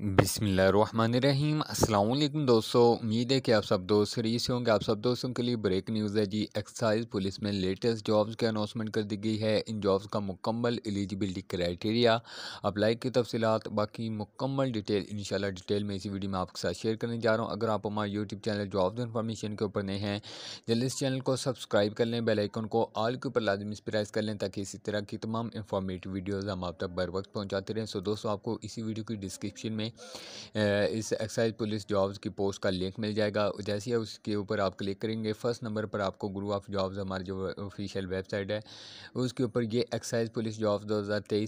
बिसमीम अलकुम दोस्तों उम्मीद है कि आप सब दोस्त फ्री से होंगे आप सब दोस्तों के लिए ब्रेक न्यूज़ है जी एक्साइज पुलिस में लेटेस्ट जॉब्स की अनाउंसमेंट कर दी गई है इन जॉब्स का मुकम्मल एलिजिबिलिटी क्राइटेरिया अप्लाई की तफसीत बाकी मुकम्मल डिटेल इन डिटेल में इसी वीडियो में आपके साथ शेयर करने जा रहा हूँ अगर आप हमारे यूट्यूब चैनल जॉब्स इन्फॉर्मेशन के ऊपर नए हैं जल्दी इस चैनल को सब्सक्राइब कर लें बेलाइकन को आल के ऊपर लाजमी प्राइस कर लें ताकि इसी तरह की तमाम इन्फॉर्मेटिव वीडियोज़ हम आप तक बर वक्त पहुँचाते रहें सो दोस्तों आपको इसी वीडियो की डिस्क्रिप्शन में इस एक्साइज पुलिस जॉब्स की पोस्ट का लिंक मिल जाएगा जैसे ही उसके ऊपर आप क्लिक करेंगे फर्स्ट नंबर पर आपको गुरु ऑफ जॉब्स हमारी जो ऑफिशियल वेबसाइट है उसके ऊपर ये एक्साइज पुलिस जॉब्स दो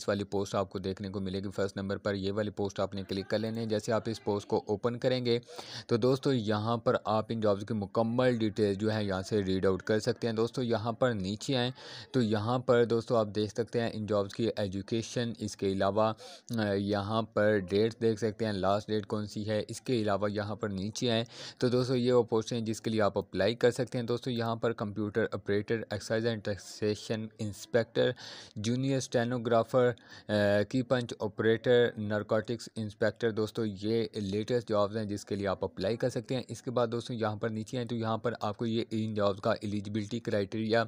वाली पोस्ट आपको देखने को मिलेगी फर्स्ट नंबर पर ये वाली पोस्ट आपने क्लिक कर लेनी है जैसे आप इस पोस्ट को ओपन करेंगे तो दोस्तों यहाँ पर आप इन जॉब्स की मुकम्मल डिटेल जो है यहाँ से रीड आउट कर सकते हैं दोस्तों यहाँ पर नीचे आएँ तो यहाँ पर दोस्तों आप देख सकते हैं इन जॉब्स की एजुकेशन इसके अलावा यहाँ पर डेट्स देख सकते सकते हैं लास्ट डेट कौन सी है इसके अलावा यहाँ पर नीचे आएँ तो दोस्तों ये वो पोस्ट हैं जिसके लिए आप अप्लाई कर सकते हैं दोस्तों यहाँ पर computer operator excise and taxation inspector junior stenographer की पंच ऑपरेटर नर्कोटिक्स इंस्पेक्टर दोस्तों ये लेटेस्ट जॉब्स हैं जिसके लिए आप अप्लाई कर सकते हैं इसके बाद दोस्तों यहाँ पर नीचे आएँ तो यहाँ पर आपको ये इन जॉब का eligibility criteria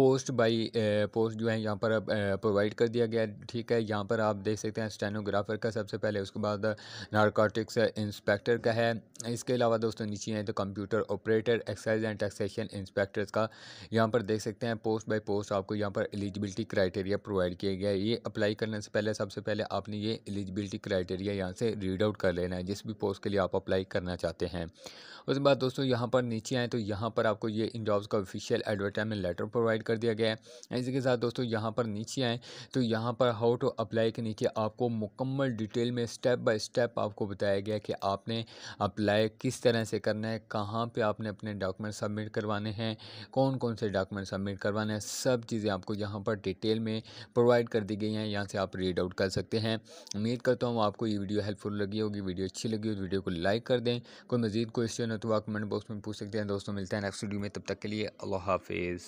post by post जो है यहाँ पर प्रोवाइड कर दिया गया ठीक है यहाँ पर आप देख सकते हैं स्टेनोग्राफर का सबसे पहले उसके बाद द नारकोटिक्स इंस्पेक्टर का है इसके अलावा दोस्तों नीचे आए तो computer operator excise and taxation inspectors का यहाँ पर देख सकते हैं पोस्ट बाय पोस्ट आपको यहाँ पर एलिजिबिलिटी क्राइटेरिया प्रोवाइड किया गया है ये अप्लाई करने से पहले सबसे पहले आपने ये एलिजिबिलिटी क्राइटेरिया यहाँ से रीड आउट कर लेना है जिस भी पोस्ट के लिए आप अप्लाई करना चाहते हैं उसके बाद दोस्तों यहाँ पर नीचे आएँ तो यहाँ पर आपको ये इन जॉब्स का ऑफिशियल एडवर्टाइजमेंट लेटर प्रोवाइड कर दिया गया है इसी के साथ दोस्तों यहाँ पर नीचे आएँ तो यहाँ पर हाउ टू अप्लाई के नीचे आपको मुकम्मल डिटेल में स्टेप बाई स्टेप आपको बताया गया कि आपने अप्लाई अप्लाई किस तरह से करना है कहाँ पे आपने अपने डॉक्यूमेंट सबमिट करवाने हैं कौन कौन से डॉक्यूमेंट सबमिट करवाने हैं सब चीज़ें आपको यहाँ पर डिटेल में प्रोवाइड कर दी गई हैं यहाँ से आप रीड आउट कर सकते हैं उम्मीद करता हूँ आपको ये वीडियो हेल्पफुल लगी होगी वीडियो अच्छी लगी हो तो वीडियो को लाइक कर दें कोई मजीद क्वेश्चन हो तो आप कमेंट बॉक्स में पूछ सकते हैं दोस्तों मिलते हैं नेक्स्ट वीडियो में तब तक के लिए अल्लाह हाफिज़